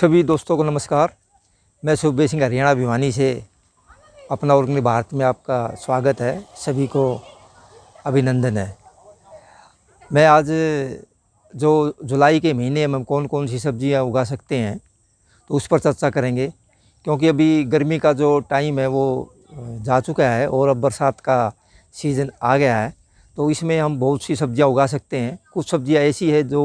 सभी दोस्तों को नमस्कार मैं सुखबे सिंह हरियाणा भिवानी से अपना और भारत में आपका स्वागत है सभी को अभिनंदन है मैं आज जो जुलाई के महीने में कौन कौन सी सब्जियां उगा सकते हैं तो उस पर चर्चा करेंगे क्योंकि अभी गर्मी का जो टाइम है वो जा चुका है और अब बरसात का सीज़न आ गया है तो इसमें हम बहुत सी सब्ज़ियाँ उगा सकते हैं कुछ सब्ज़ियाँ ऐसी है जो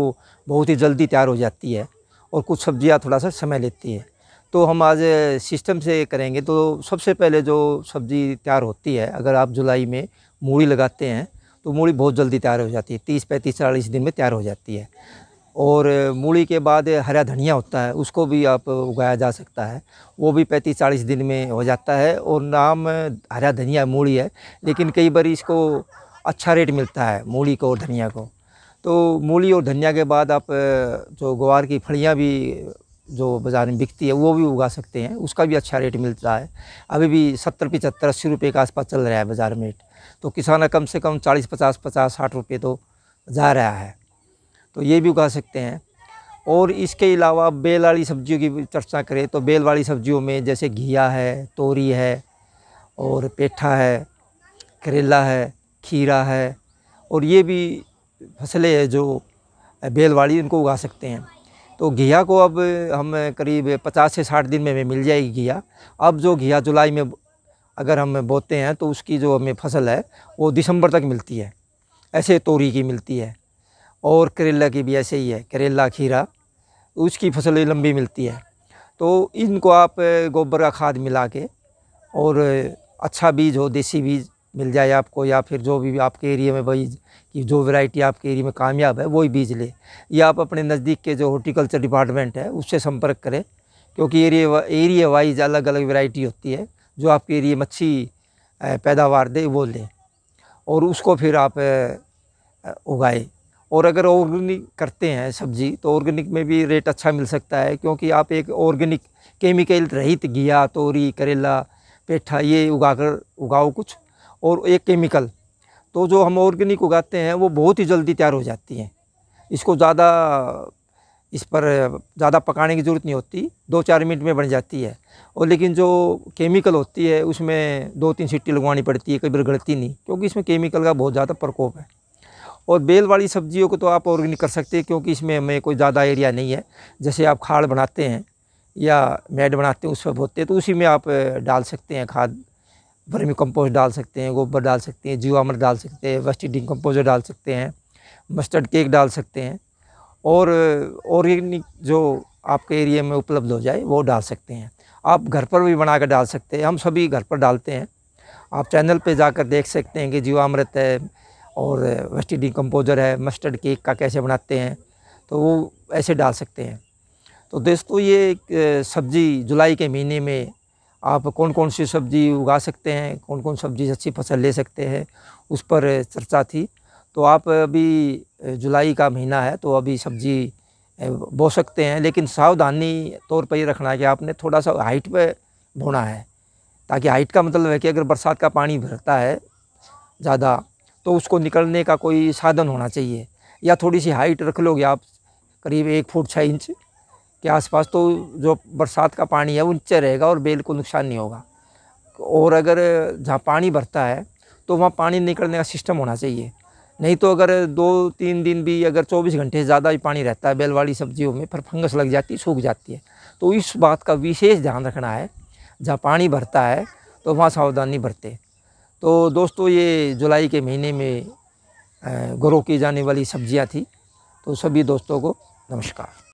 बहुत ही जल्दी तैयार हो जाती है और कुछ सब्जियां थोड़ा सा समय लेती हैं तो हम आज सिस्टम से करेंगे तो सबसे पहले जो सब्ज़ी तैयार होती है अगर आप जुलाई में मूड़ी लगाते हैं तो मूड़ी बहुत जल्दी तैयार हो जाती है तीस पैंतीस चालीस दिन में तैयार हो जाती है और मूली के बाद हरा धनिया होता है उसको भी आप उगाया जा सकता है वो भी पैंतीस चालीस दिन में हो जाता है और नाम हरा धनिया मूली है लेकिन कई बार इसको अच्छा रेट मिलता है मूली को और धनिया को तो मूली और धनिया के बाद आप जो ग्वार की फलियाँ भी जो बाज़ार में बिकती है वो भी उगा सकते हैं उसका भी अच्छा रेट मिलता है अभी भी सत्तर पचहत्तर अस्सी रुपये के आसपास चल रहा है बाज़ार में रेट तो किसान कम से कम चालीस पचास पचास साठ रुपये तो जा रहा है तो ये भी उगा सकते हैं और इसके अलावा बेल वाली सब्जियों की चर्चा करें तो बेल वाली सब्जियों में जैसे घिया है तोरी है और पेठा है करेला है खीरा है और ये भी फसलें हैं जो बेलवाड़ी उनको उगा सकते हैं तो घिया को अब हम करीब पचास से साठ दिन में, में मिल जाएगी घिया अब जो घिया जुलाई में अगर हम बोते हैं तो उसकी जो हमें फसल है वो दिसंबर तक मिलती है ऐसे तोरी की मिलती है और करेला की भी ऐसे ही है करेला खीरा उसकी फसल लंबी मिलती है तो इनको आप गोबर का खाद मिला के और अच्छा बीज हो देसी बीज मिल जाए आपको या फिर जो भी आपके एरिया में वही कि जो वैरायटी आपके एरिया में कामयाब है वही बीज ले या आप अपने नज़दीक के जो हॉर्टिकल्चर डिपार्टमेंट है उससे संपर्क करें क्योंकि एरिया एरिया वाइज अलग अलग वैरायटी होती है जो आपके एरिया में अच्छी पैदावार दे वो लें और उसको फिर आप उगाए और अगर ऑर्गेनिक करते हैं सब्जी तो ऑर्गेनिक में भी रेट अच्छा मिल सकता है क्योंकि आप एक ऑर्गेनिक केमिकल रहित घिया तोरी करेला पेठा ये उगाकर उगाओ कुछ और एक केमिकल तो जो हम ऑर्गेनिक उगाते हैं वो बहुत ही जल्दी तैयार हो जाती हैं इसको ज़्यादा इस पर ज़्यादा पकाने की ज़रूरत नहीं होती दो चार मिनट में बन जाती है और लेकिन जो केमिकल होती है उसमें दो तीन सीटी लगवानी पड़ती है कभी बार गलती नहीं क्योंकि इसमें केमिकल का बहुत ज़्यादा प्रकोप है और बेल वाली सब्जियों को तो आप ऑर्गेनिक कर सकते हैं क्योंकि इसमें हमें कोई ज़्यादा एरिया नहीं है जैसे आप खाड़ बनाते हैं या मैड बनाते हैं उस पर बोते हैं तो उसी में आप डाल सकते हैं खाद वर्मी कंपोस्ट डाल सकते हैं गोबर डाल सकते हैं जीवामृत डाल सकते हैं वेस्ट कम्पोजर डाल सकते हैं मस्टर्ड केक डाल सकते हैं और ऑर्गेनिक जो आपके एरिया में उपलब्ध हो जाए वो डाल सकते हैं आप घर पर भी बना कर डाल सकते हैं हम सभी घर पर डालते हैं आप चैनल पे जाकर देख सकते हैं कि अमृत है और वेस्टी कंपोजर है मस्टर्ड केक का कैसे बनाते हैं तो वो ऐसे डाल सकते हैं तो दोस्तों ये सब्ज़ी जुलाई के महीने में आप कौन कौन सी सब्ज़ी उगा सकते हैं कौन कौन सब्ज़ी अच्छी फसल ले सकते हैं उस पर चर्चा थी तो आप अभी जुलाई का महीना है तो अभी सब्ज़ी बो सकते हैं लेकिन सावधानी तौर पर ये रखना है कि आपने थोड़ा सा हाइट पे बोना है ताकि हाइट का मतलब है कि अगर बरसात का पानी भरता है ज़्यादा तो उसको निकलने का कोई साधन होना चाहिए या थोड़ी सी हाइट रख लोगे आप करीब एक फुट छः इंच के आसपास तो जो बरसात का पानी है वो नीचे रहेगा और बेल को नुकसान नहीं होगा और अगर जहाँ पानी भरता है तो वहाँ पानी निकलने का सिस्टम होना चाहिए नहीं तो अगर दो तीन दिन भी अगर 24 घंटे से ज़्यादा भी पानी रहता है बेल वाली सब्जियों में फिर फंगस लग जाती है सूख जाती है तो इस बात का विशेष ध्यान रखना है जहाँ पानी भरता है तो वहाँ सावधानी बरते तो दोस्तों ये जुलाई के महीने में ग्रो की जाने वाली सब्जियाँ थी तो सभी दोस्तों को नमस्कार